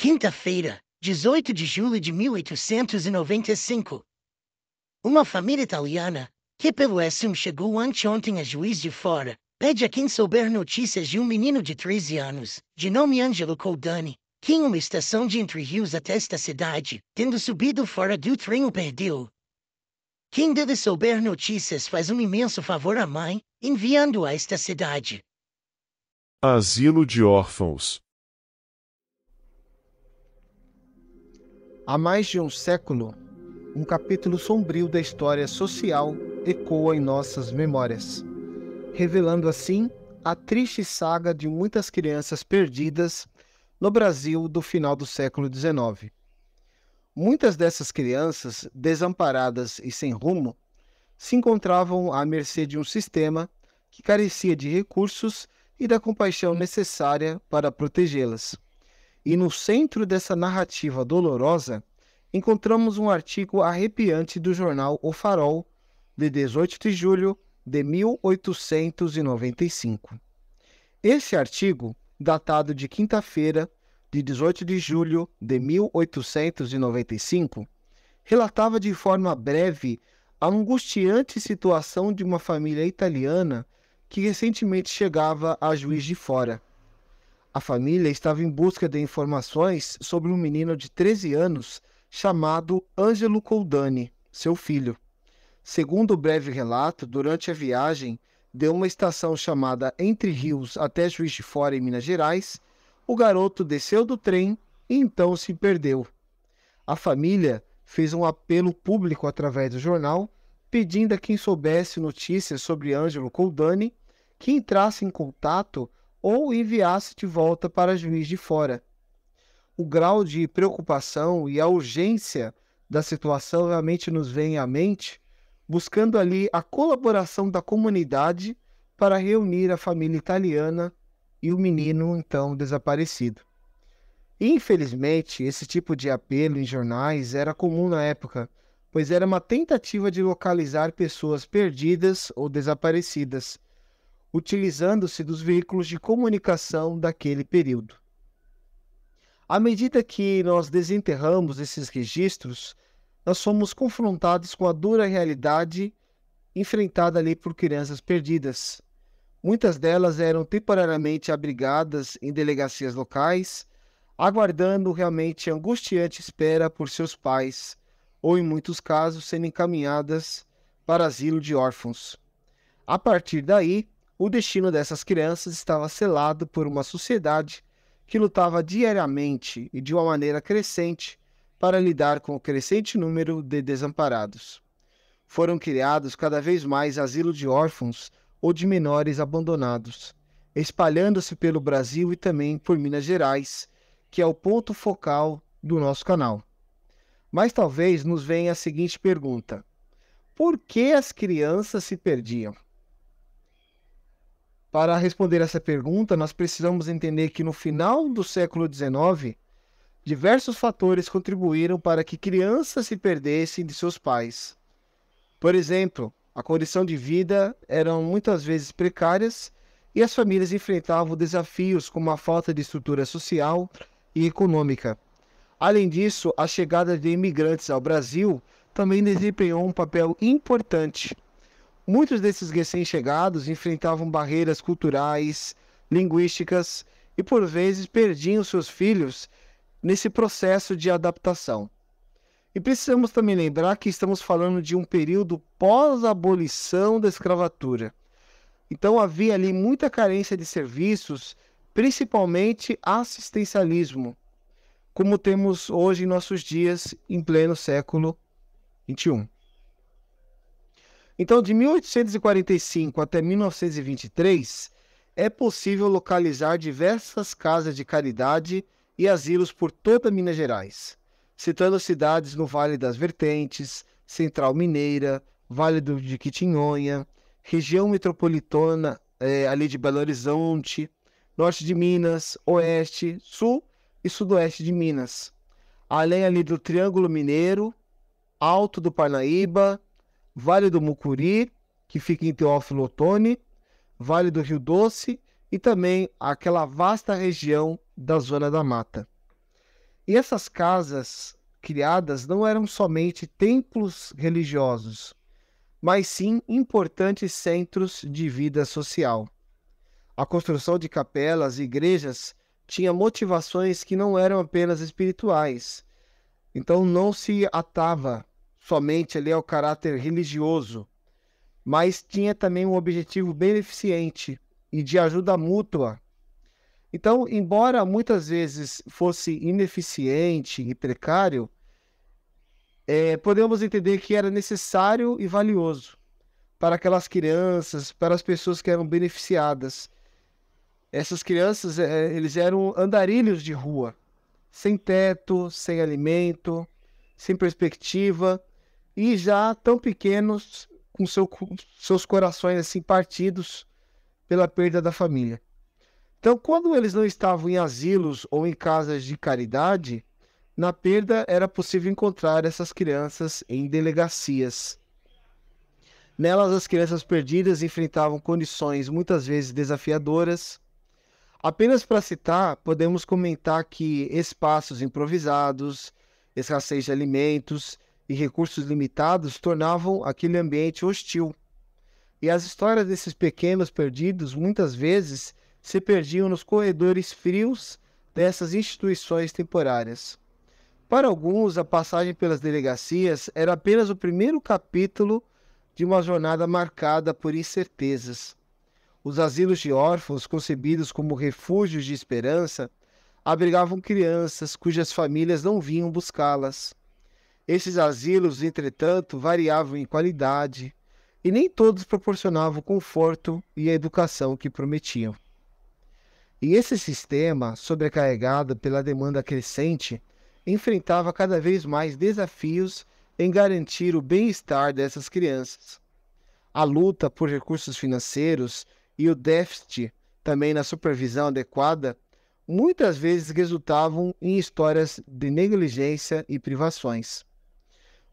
Quinta-feira, 18 de julho de 1895. Uma família italiana, que pelo ESUM chegou anteontem a juiz de fora, pede a quem souber notícias de um menino de 13 anos, de nome Angelo Coldani, que em uma estação de Entre Rios até esta cidade, tendo subido fora do trem o perdeu. Quem deve souber notícias faz um imenso favor à mãe, enviando-a esta cidade. Asilo de órfãos. Há mais de um século, um capítulo sombrio da história social ecoa em nossas memórias, revelando assim a triste saga de muitas crianças perdidas no Brasil do final do século XIX. Muitas dessas crianças, desamparadas e sem rumo, se encontravam à mercê de um sistema que carecia de recursos e da compaixão necessária para protegê-las. E no centro dessa narrativa dolorosa encontramos um artigo arrepiante do jornal O Farol, de 18 de julho de 1895. Esse artigo, datado de quinta-feira, de 18 de julho de 1895, relatava de forma breve a angustiante situação de uma família italiana que recentemente chegava a Juiz de Fora. A família estava em busca de informações sobre um menino de 13 anos chamado Ângelo Coldani, seu filho. Segundo o breve relato, durante a viagem de uma estação chamada Entre Rios até Juiz de Fora, em Minas Gerais, o garoto desceu do trem e então se perdeu. A família fez um apelo público através do jornal, pedindo a quem soubesse notícias sobre Ângelo Coldani que entrasse em contato ou enviasse de volta para Juiz de Fora o grau de preocupação e a urgência da situação realmente nos vem à mente, buscando ali a colaboração da comunidade para reunir a família italiana e o menino então desaparecido. Infelizmente, esse tipo de apelo em jornais era comum na época, pois era uma tentativa de localizar pessoas perdidas ou desaparecidas, utilizando-se dos veículos de comunicação daquele período. À medida que nós desenterramos esses registros, nós somos confrontados com a dura realidade enfrentada ali por crianças perdidas. Muitas delas eram temporariamente abrigadas em delegacias locais, aguardando realmente angustiante espera por seus pais, ou em muitos casos sendo encaminhadas para asilo de órfãos. A partir daí, o destino dessas crianças estava selado por uma sociedade que lutava diariamente e de uma maneira crescente para lidar com o crescente número de desamparados. Foram criados cada vez mais asilos de órfãos ou de menores abandonados, espalhando-se pelo Brasil e também por Minas Gerais, que é o ponto focal do nosso canal. Mas talvez nos venha a seguinte pergunta: por que as crianças se perdiam? Para responder essa pergunta, nós precisamos entender que no final do século XIX, diversos fatores contribuíram para que crianças se perdessem de seus pais. Por exemplo, a condição de vida eram muitas vezes precárias e as famílias enfrentavam desafios como a falta de estrutura social e econômica. Além disso, a chegada de imigrantes ao Brasil também desempenhou um papel importante Muitos desses recém-chegados enfrentavam barreiras culturais, linguísticas e, por vezes, perdiam seus filhos nesse processo de adaptação. E precisamos também lembrar que estamos falando de um período pós-abolição da escravatura. Então havia ali muita carência de serviços, principalmente assistencialismo, como temos hoje em nossos dias, em pleno século XXI. Então, de 1845 até 1923, é possível localizar diversas casas de caridade e asilos por toda Minas Gerais, citando cidades no Vale das Vertentes, Central Mineira, Vale do, de Quitinhonha, região metropolitana é, ali de Belo Horizonte, norte de Minas, oeste, sul e sudoeste de Minas, além ali do Triângulo Mineiro, Alto do Parnaíba, Vale do Mucuri, que fica em Teófilo Otoni, Vale do Rio Doce e também aquela vasta região da Zona da Mata. E essas casas criadas não eram somente templos religiosos, mas sim importantes centros de vida social. A construção de capelas e igrejas tinha motivações que não eram apenas espirituais. Então não se atava somente ali ao é caráter religioso, mas tinha também um objetivo beneficente e de ajuda mútua. Então, embora muitas vezes fosse ineficiente e precário, é, podemos entender que era necessário e valioso para aquelas crianças, para as pessoas que eram beneficiadas. Essas crianças, é, eles eram andarilhos de rua, sem teto, sem alimento, sem perspectiva, e já tão pequenos, com seu, seus corações assim partidos pela perda da família. Então, quando eles não estavam em asilos ou em casas de caridade, na perda era possível encontrar essas crianças em delegacias. Nelas, as crianças perdidas enfrentavam condições muitas vezes desafiadoras. Apenas para citar, podemos comentar que espaços improvisados, escassez de alimentos e recursos limitados tornavam aquele ambiente hostil. E as histórias desses pequenos perdidos muitas vezes se perdiam nos corredores frios dessas instituições temporárias. Para alguns, a passagem pelas delegacias era apenas o primeiro capítulo de uma jornada marcada por incertezas. Os asilos de órfãos, concebidos como refúgios de esperança, abrigavam crianças cujas famílias não vinham buscá-las. Esses asilos, entretanto, variavam em qualidade e nem todos proporcionavam o conforto e a educação que prometiam. E esse sistema, sobrecarregado pela demanda crescente, enfrentava cada vez mais desafios em garantir o bem-estar dessas crianças. A luta por recursos financeiros e o déficit, também na supervisão adequada, muitas vezes resultavam em histórias de negligência e privações.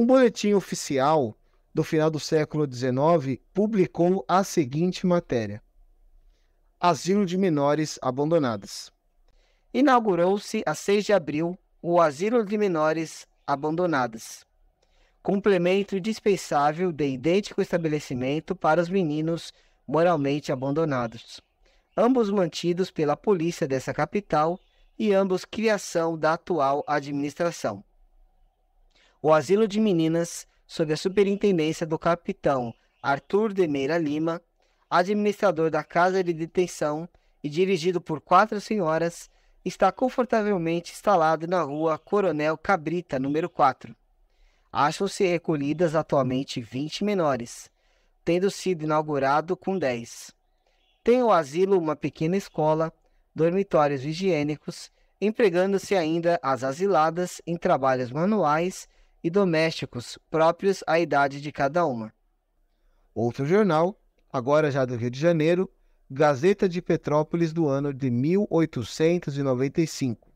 Um boletim oficial do final do século XIX publicou a seguinte matéria: Asilo de Menores Abandonadas. Inaugurou-se a 6 de abril o Asilo de Menores Abandonadas, complemento indispensável de idêntico estabelecimento para os meninos moralmente abandonados, ambos mantidos pela polícia dessa capital e ambos criação da atual administração o Asilo de Meninas, sob a superintendência do capitão Arthur de Meira Lima, administrador da casa de detenção e dirigido por quatro senhoras, está confortavelmente instalado na rua Coronel Cabrita, número 4. Acham-se recolhidas atualmente 20 menores, tendo sido inaugurado com 10. Tem o asilo uma pequena escola, dormitórios higiênicos, empregando-se ainda as asiladas em trabalhos manuais e domésticos próprios à idade de cada uma. Outro jornal, agora já do Rio de Janeiro, Gazeta de Petrópolis do ano de 1895,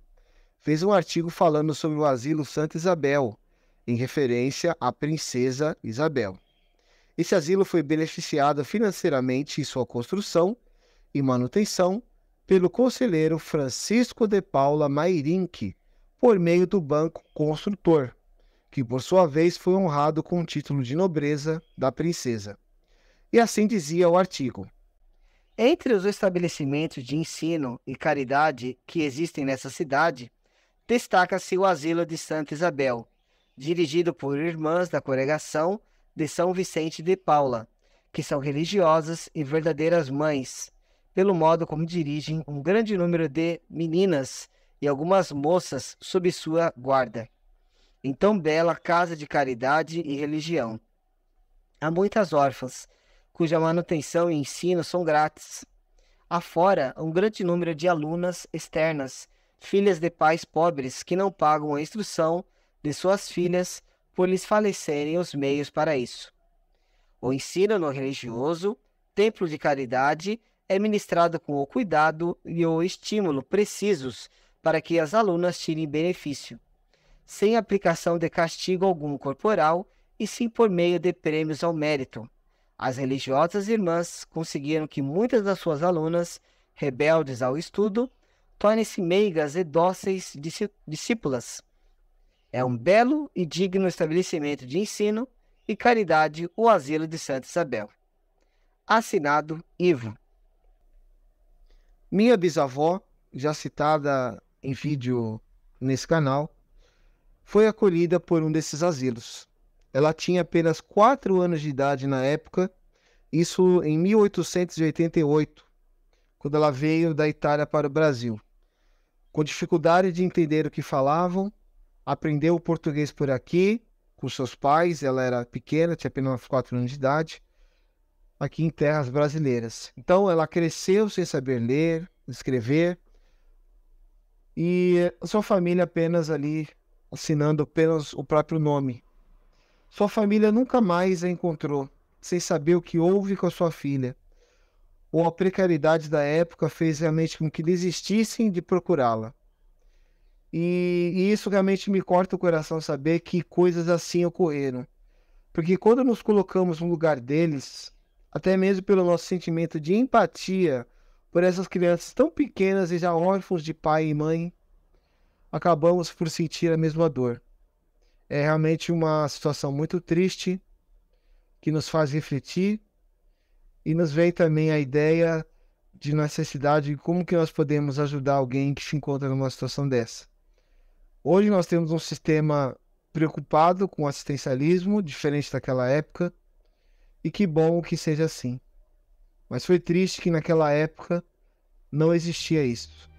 fez um artigo falando sobre o asilo Santa Isabel, em referência à princesa Isabel. Esse asilo foi beneficiado financeiramente em sua construção e manutenção pelo conselheiro Francisco de Paula Mairinque, por meio do banco construtor, que por sua vez foi honrado com o título de nobreza da princesa. E assim dizia o artigo. Entre os estabelecimentos de ensino e caridade que existem nessa cidade, destaca-se o Asilo de Santa Isabel, dirigido por irmãs da congregação de São Vicente de Paula, que são religiosas e verdadeiras mães, pelo modo como dirigem um grande número de meninas e algumas moças sob sua guarda em tão bela casa de caridade e religião. Há muitas órfãs, cuja manutenção e ensino são grátis. Afora, um grande número de alunas externas, filhas de pais pobres que não pagam a instrução de suas filhas por lhes falecerem os meios para isso. O ensino no religioso, templo de caridade, é ministrado com o cuidado e o estímulo precisos para que as alunas tirem benefício sem aplicação de castigo algum corporal, e sim por meio de prêmios ao mérito. As religiosas irmãs conseguiram que muitas das suas alunas, rebeldes ao estudo, tornem-se meigas e dóceis discípulas. É um belo e digno estabelecimento de ensino e caridade o asilo de Santa Isabel. Assinado Ivo. Minha bisavó, já citada em vídeo nesse canal, foi acolhida por um desses asilos. Ela tinha apenas 4 anos de idade na época, isso em 1888, quando ela veio da Itália para o Brasil. Com dificuldade de entender o que falavam, aprendeu o português por aqui, com seus pais, ela era pequena, tinha apenas 4 anos de idade, aqui em terras brasileiras. Então ela cresceu sem saber ler, escrever, e sua família apenas ali assinando apenas o próprio nome. Sua família nunca mais a encontrou, sem saber o que houve com a sua filha. Ou a precariedade da época fez realmente com que desistissem de procurá-la. E, e isso realmente me corta o coração saber que coisas assim ocorreram. Porque quando nos colocamos no lugar deles, até mesmo pelo nosso sentimento de empatia por essas crianças tão pequenas e já órfãos de pai e mãe, acabamos por sentir a mesma dor. É realmente uma situação muito triste que nos faz refletir e nos vem também a ideia de necessidade de como que nós podemos ajudar alguém que se encontra numa situação dessa. Hoje nós temos um sistema preocupado com o assistencialismo, diferente daquela época, e que bom que seja assim. Mas foi triste que naquela época não existia isso.